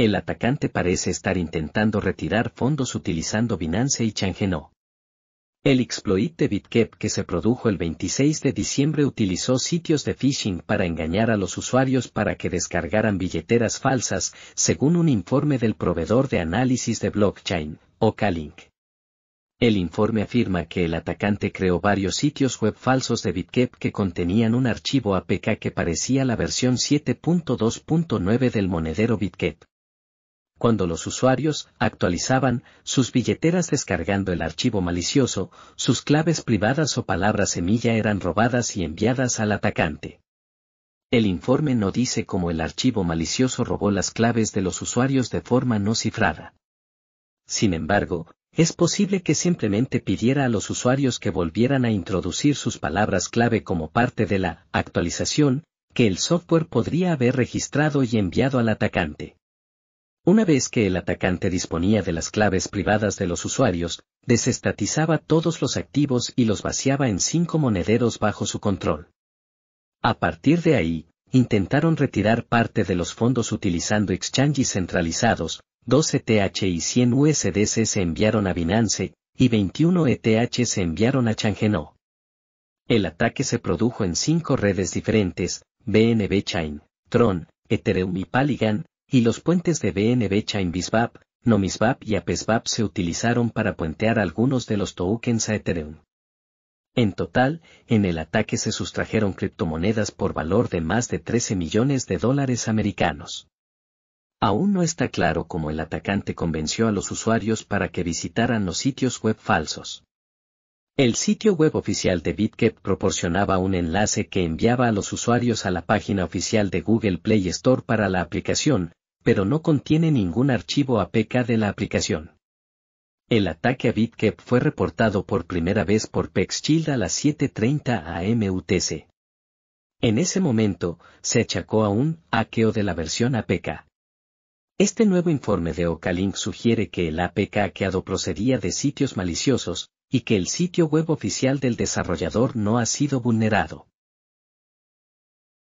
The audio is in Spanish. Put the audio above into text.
El atacante parece estar intentando retirar fondos utilizando Binance y Changenó. El exploit de BitCap que se produjo el 26 de diciembre utilizó sitios de phishing para engañar a los usuarios para que descargaran billeteras falsas, según un informe del proveedor de análisis de blockchain, Ocalink. El informe afirma que el atacante creó varios sitios web falsos de BitCap que contenían un archivo APK que parecía la versión 7.2.9 del monedero BitCap cuando los usuarios actualizaban sus billeteras descargando el archivo malicioso, sus claves privadas o palabras semilla eran robadas y enviadas al atacante. El informe no dice cómo el archivo malicioso robó las claves de los usuarios de forma no cifrada. Sin embargo, es posible que simplemente pidiera a los usuarios que volvieran a introducir sus palabras clave como parte de la actualización, que el software podría haber registrado y enviado al atacante. Una vez que el atacante disponía de las claves privadas de los usuarios, desestatizaba todos los activos y los vaciaba en cinco monederos bajo su control. A partir de ahí, intentaron retirar parte de los fondos utilizando exchanges centralizados, 12 ETH y 100 USDC se enviaron a Binance, y 21 ETH se enviaron a Changeno. El ataque se produjo en cinco redes diferentes, BNB Chain, Tron, Ethereum y Polygon, y los puentes de BNB chainbisbap Nomisbap y Apesbap se utilizaron para puentear algunos de los tokens a Ethereum. En total, en el ataque se sustrajeron criptomonedas por valor de más de 13 millones de dólares americanos. Aún no está claro cómo el atacante convenció a los usuarios para que visitaran los sitios web falsos. El sitio web oficial de BitGet proporcionaba un enlace que enviaba a los usuarios a la página oficial de Google Play Store para la aplicación, pero no contiene ningún archivo APK de la aplicación. El ataque a Bitcap fue reportado por primera vez por PexChild a las 7.30 am UTC. En ese momento, se achacó a un hackeo de la versión APK. Este nuevo informe de Ocalink sugiere que el APK hackeado procedía de sitios maliciosos, y que el sitio web oficial del desarrollador no ha sido vulnerado.